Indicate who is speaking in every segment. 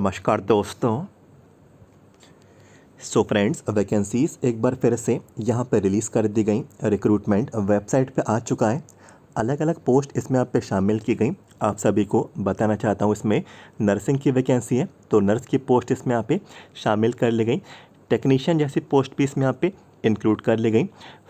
Speaker 1: नमस्कार दोस्तों so friends vacancies एक बार फिर से यहाँ पर रिलीज़ कर दी गई रिक्रूटमेंट वेबसाइट पे आ चुका है अलग अलग पोस्ट इसमें आप पे शामिल की गई आप सभी को बताना चाहता हूँ इसमें नर्सिंग की वैकेंसी है तो नर्स की पोस्ट इसमें यहाँ पे शामिल कर ली गई टेक्नीशियन जैसी पोस्ट भी इसमें यहाँ पे इंक्लूड कर ली गई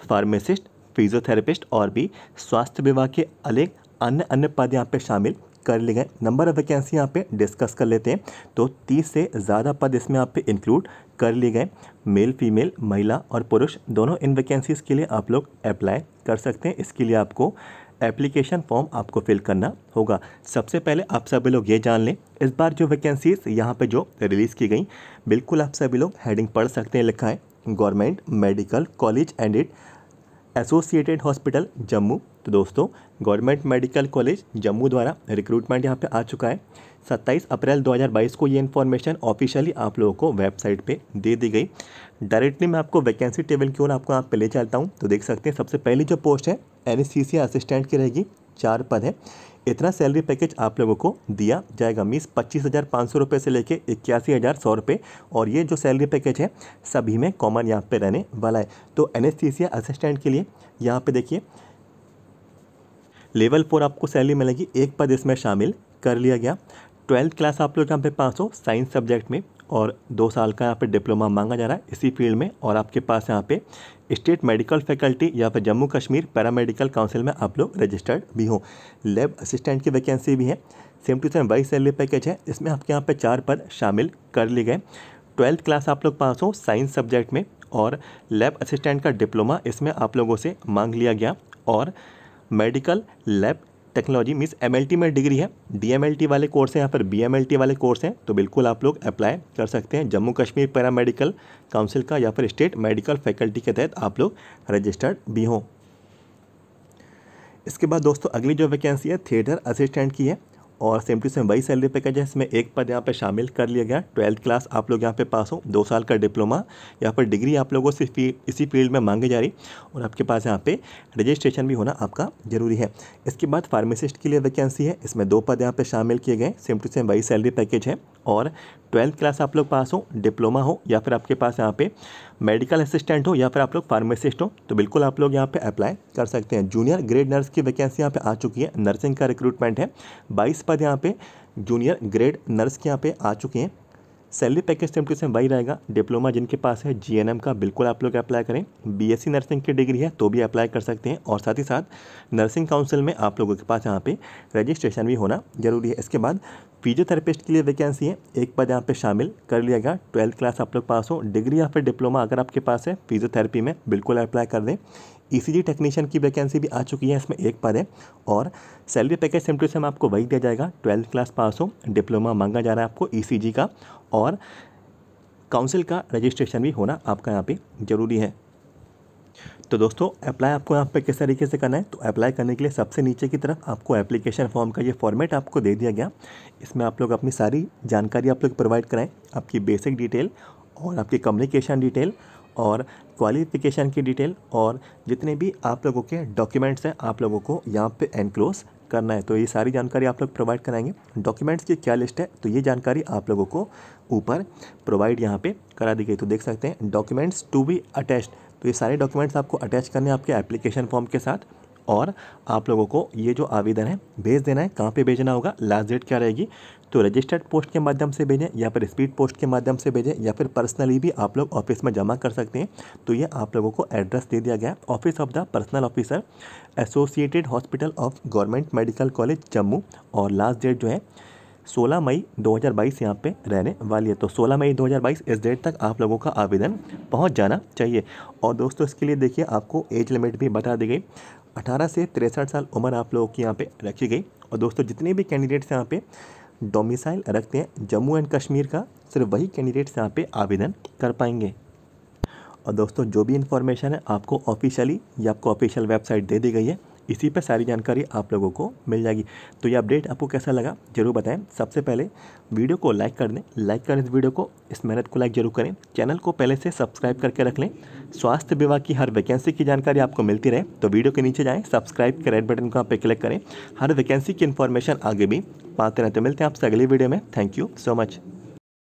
Speaker 1: फार्मेसिस्ट फिजियोथेरेपिस्ट और भी स्वास्थ्य विभाग के अलग अन्य अन्य पद यहाँ पे शामिल कर लिए गए नंबर ऑफ वैकेंसी यहाँ पे डिस्कस कर लेते हैं तो तीस से ज़्यादा पद इसमें आप पे इंक्लूड कर लिए गए मेल फीमेल महिला और पुरुष दोनों इन वैकेंसीज़ के लिए आप लोग अप्लाई कर सकते हैं इसके लिए आपको एप्लीकेशन फॉर्म आपको फिल करना होगा सबसे पहले आप सभी लोग ये जान लें इस बार जो वैकेंसीज यहाँ पे जो रिलीज़ की गई बिल्कुल आप सभी लोग हेडिंग पढ़ सकते हैं लिखा है government medical college and it associated hospital Jammu तो दोस्तों गवर्नमेंट मेडिकल कॉलेज जम्मू द्वारा रिक्रूटमेंट यहाँ पे आ चुका है 27 अप्रैल 2022 को ये इन्फॉर्मेशन ऑफिशियली आप लोगों को वेबसाइट पे दे दी गई डायरेक्टली मैं आपको वैकेंसी टेबल की ओर आपको यहाँ पे ले चलता हूँ तो देख सकते हैं सबसे पहली जो पोस्ट है एन असिस्टेंट की रहेगी चार पद है इतना सैलरी पैकेज आप लोगों को दिया जाएगा मीस पच्चीस हज़ार पाँच सौ रुपये से लेके इक्यासी हज़ार सौ रुपये और ये जो सैलरी पैकेज है सभी में कॉमन यहाँ पे रहने वाला है तो एनेस्थीसिया असिस्टेंट के लिए यहाँ पे देखिए लेवल फोर आपको सैलरी मिलेगी एक पद इसमें शामिल कर लिया गया ट्वेल्थ क्लास आप लोग यहाँ पे पास हो साइंस सब्जेक्ट में और दो साल का यहाँ पे डिप्लोमा मांगा जा रहा है इसी फील्ड में और आपके पास यहाँ पे स्टेट मेडिकल फैकल्टी या फिर जम्मू कश्मीर पैरामेडिकल काउंसिल में आप लोग रजिस्टर्ड भी हों लैब असिस्टेंट की वैकेंसी भी है सेम टू सेम वाई सैलरी पैकेज है इसमें आपके यहाँ पर चार पद शामिल कर लिए गए ट्वेल्थ क्लास आप लोग पास हो साइंस सब्जेक्ट में और लैब असिस्टेंट का डिप्लोमा इसमें आप लोगों से मांग लिया गया और medical lab technology means M में डिग्री है डी वाले कोर्स हैं यहाँ पर बी वाले कोर्स हैं तो बिल्कुल आप लोग अप्लाई कर सकते हैं जम्मू कश्मीर पैरामेडिकल काउंसिल का या फिर स्टेट मेडिकल फैकल्टी के तहत आप लोग रजिस्टर्ड भी हों इसके बाद दोस्तों अगली जो वैकेंसी है थिएटर असिस्टेंट की है और सेम टू सेम वही सैलरी पैकेज है इसमें एक पद यहाँ पे शामिल कर लिया गया ट्वेल्थ क्लास आप लोग यहाँ पे पास हो दो साल का डिप्लोमा या फिर डिग्री आप लोगों से फी, इसी फील्ड में मांगी जा रही और आपके पास यहाँ पे रजिस्ट्रेशन भी होना आपका ज़रूरी है इसके बाद फार्मेसिस्ट के लिए वैकेंसी है इसमें दो पद यहाँ पर शामिल किए गए सेम टू सेम वही सैलरी पैकेज है और ट्वेल्थ क्लास आप लोग पास हो डिप्लोमा हो या फिर आपके पास यहाँ पर मेडिकल असिस्टेंट हो या फिर आप लोग फार्मासिस्ट हो तो बिल्कुल आप लोग यहाँ पे अप्लाई कर सकते हैं जूनियर ग्रेड नर्स की वैकेंसी यहाँ पे आ चुकी है नर्सिंग का रिक्रूटमेंट है बाईस पद यहाँ पे जूनियर ग्रेड नर्स के यहाँ पे आ चुके हैं सैलरी पैकेज टेम्पटेशन वही रहेगा डिप्लोमा जिनके पास है जीएनएम का बिल्कुल आप लोग अप्लाई करें बीएससी नर्सिंग की डिग्री है तो भी अप्लाई कर सकते हैं और साथ ही साथ नर्सिंग काउंसिल में आप लोगों के पास यहाँ पे रजिस्ट्रेशन भी होना जरूरी है इसके बाद फिजियोथेरेपिस्ट के लिए वैकेंसी है एक पद यहाँ पे शामिल कर लिया गया ट्वेल्थ क्लास आप लोग पास हो डिग्री या फिर डिप्लोमा अगर आपके पास है फिजियोथेरेपी में बिल्कुल अप्लाई कर दें ईसीजी टेक्नीशियन की वैकेंसी भी आ चुकी है इसमें एक पद है और salary package same to same आपको वही दिया जाएगा ट्वेल्थ क्लास पास हो डिप्लोमा मांगा जा रहा है आपको ईसीजी e का और काउंसिल का रजिस्ट्रेशन भी होना आपका यहाँ पे ज़रूरी है तो दोस्तों अप्लाई आपको यहाँ पे किस तरीके से करना है तो अप्लाई करने के लिए सबसे नीचे की तरफ आपको एप्लीकेशन फॉर्म का ये फॉर्मेट आपको दे दिया गया इसमें आप लोग अपनी सारी जानकारी आप लोग प्रोवाइड कराएँ आपकी बेसिक डिटेल और आपकी कम्युनिकेशन डिटेल और क्वालिफ़िकेशन की डिटेल और जितने भी आप लोगों के डॉक्यूमेंट्स हैं आप लोगों को यहाँ पे एनक्लोज करना है तो ये सारी जानकारी आप लोग प्रोवाइड कराएंगे डॉक्यूमेंट्स की क्या लिस्ट है तो ये जानकारी आप लोगों को ऊपर प्रोवाइड यहाँ पे करा दी गई तो देख सकते हैं डॉक्यूमेंट्स टू बी अटैच्ड तो ये सारे डॉक्यूमेंट्स आपको अटैच करने हैं आपके एप्लीकेशन फॉर्म के साथ और आप लोगों को ये जो आवेदन है भेज देना है कहाँ पे भेजना होगा लास्ट डेट क्या रहेगी तो रजिस्टर्ड पोस्ट के माध्यम से भेजें या फिर स्पीड पोस्ट के माध्यम से भेजें या फिर पर्सनली भी आप लोग ऑफिस में जमा कर सकते हैं तो ये आप लोगों को एड्रेस दे दिया गया office of the personal officer associated hospital of government medical college Jammu और लास्ट डेट जो है 16 मई 2022 यहाँ पर रहने वाली है तो 16 मई 2022 इस डेट तक आप लोगों का आवेदन पहुँच जाना चाहिए और दोस्तों इसके लिए देखिए आपको एज लिमिट भी बता दी गई 18 से तिरसठ साल उम्र आप लोगों की यहाँ पे रखी गई और दोस्तों जितने भी कैंडिडेट्स यहाँ पे डोमिसाइल रखते हैं जम्मू एंड कश्मीर का सिर्फ वही कैंडिडेट्स यहाँ पे आवेदन कर पाएंगे और दोस्तों जो भी इन्फॉर्मेशन है आपको ऑफिशियली या आपको ऑफिशियल वेबसाइट दे दी गई है इसी पर सारी जानकारी आप लोगों को मिल जाएगी तो ये अपडेट आपको कैसा लगा जरूर बताएं सबसे पहले वीडियो को लाइक कर दें लाइक करें इस वीडियो को इस मेहनत को लाइक जरूर करें चैनल को पहले से सब्सक्राइब करके रख लें स्वास्थ्य विभाग की हर वैकेंसी की जानकारी आपको मिलती रहे तो वीडियो के नीचे जाएँ सब्सक्राइब के रेड बटन को आप क्लिक करें हर वैकेंसी की इन्फॉर्मेशन आगे भी पाते रहते तो मिलते हैं आपसे अगली वीडियो में थैंक यू सो मच